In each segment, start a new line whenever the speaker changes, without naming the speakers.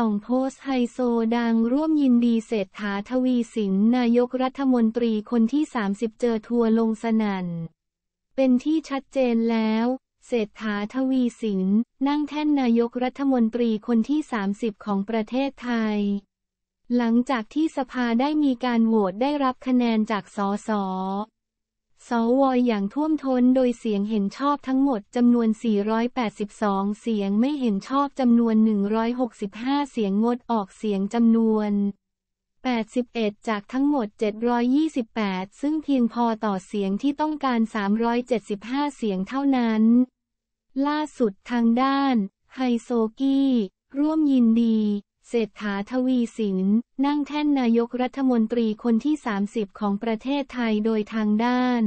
ส่องโพสไฮโซดังร่วมยินดีเศรษฐาทวีสิน นายกรัฐมนตรีคนที่ 30 เจอทัวลงสนันนเป็นที่ชัดเจนแล้วเศรษฐาทวีสิน นั่งแท่นนายกรัฐมนตรีคนที่ 30 ของประเทศไทย หลังจากที่สภาได้มีการโหวตได้รับคะแนนจากสสสวอย่างท่วมท้นโดยเสียงเห็นชอบทั้งหมดจำนวน 482 เสียงไม่เห็นชอบจำนวน 165 เสียงงดออกเสียงจำนวน 81 จากทั้งหมด 728 ซึ่งเพียงพอต่อเสียงที่ต้องการ 375 เสียงเท่านั้น ล่าสุดทางด้าน ไฮโซกี้ ร่วมยินดีเศรษฐาทวีสิน นั่งแท่นนายกรัฐมนตรีคนที่ 30 ของประเทศไทยโดยทางด้าน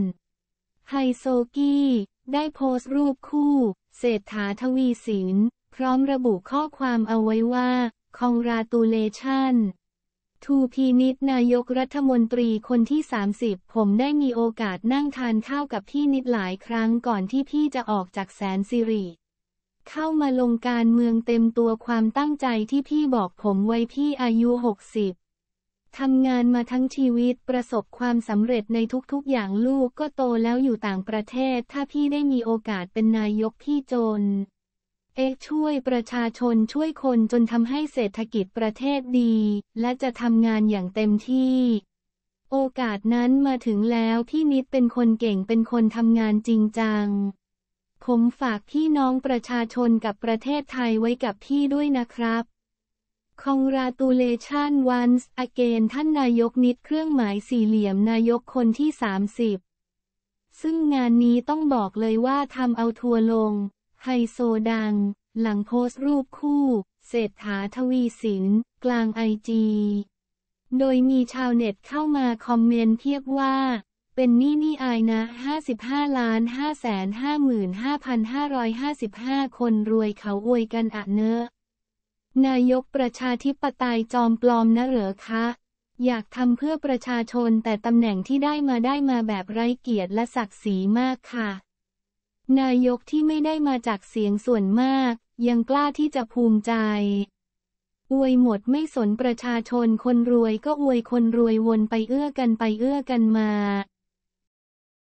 ไฮโซกี้ ได้โพสต์รูปคู่ เศรษฐาทวีสิน พร้อมระบุข้อความเอาไว้ว่า คองราตูเลชั่นทูพีนิดนายกรัฐมนตรีคนที่ 30 ผมได้มีโอกาสนั่งทานข้าวกับพี่นิดหลายครั้งก่อนที่พี่จะออกจากแสนสิริเข้ามาลงการเมืองเต็มตัวความตั้งใจที่พี่บอกผมไว้พี่อายุ 60ทำงานมาทั้งชีวิตประสบความสำเร็จในทุกๆอย่างลูกก็โตแล้วอยู่ต่างประเทศ ถ้าพี่ได้มีโอกาสเป็นนายกพี่จน เอกช่วยประชาชนช่วยคนจนทำให้เศรษฐกิจประเทศดี และจะทำงานอย่างเต็มที่ โอกาสนั้นมาถึงแล้วพี่นิดเป็นคนเก่งเป็นคนทำงานจริงจังผมฝากพี่น้องประชาชนกับประเทศไทยไว้กับพี่ด้วยนะครับ Congratulation once again ท่านนายกนิดเครื่องหมายสี่เหลี่ยมนายกคนที่ 30 ซึ่งงานนี้ต้องบอกเลยว่าทำเอาทัวลง ไฮโซดัง หลังโพสต์รูปคู่ เศรษฐาทวีสิน กลางไอจี โดยมีชาวเน็ตเข้ามาคอมเมนต์เทียบว่าเป็นหนี้นี่อายนะ55ล้าน5แสน55,555 คนรวยเขาอวยกันอะเนอนายกประชาธิปไตยจอมปลอมนะเหรอคะ อยากทำเพื่อประชาชนแต่ตำแหน่งที่ได้มาได้มาแบบไร้เกียรติและศักดิ์ศรีมากค่ะ นายกที่ไม่ได้มาจากเสียงส่วนมาก ยังกล้าที่จะภูมิใจ อวยหมดไม่สนประชาชนคนรวยก็อวยคนรวยวนไปเอื้อกันไปเอื้อกันมา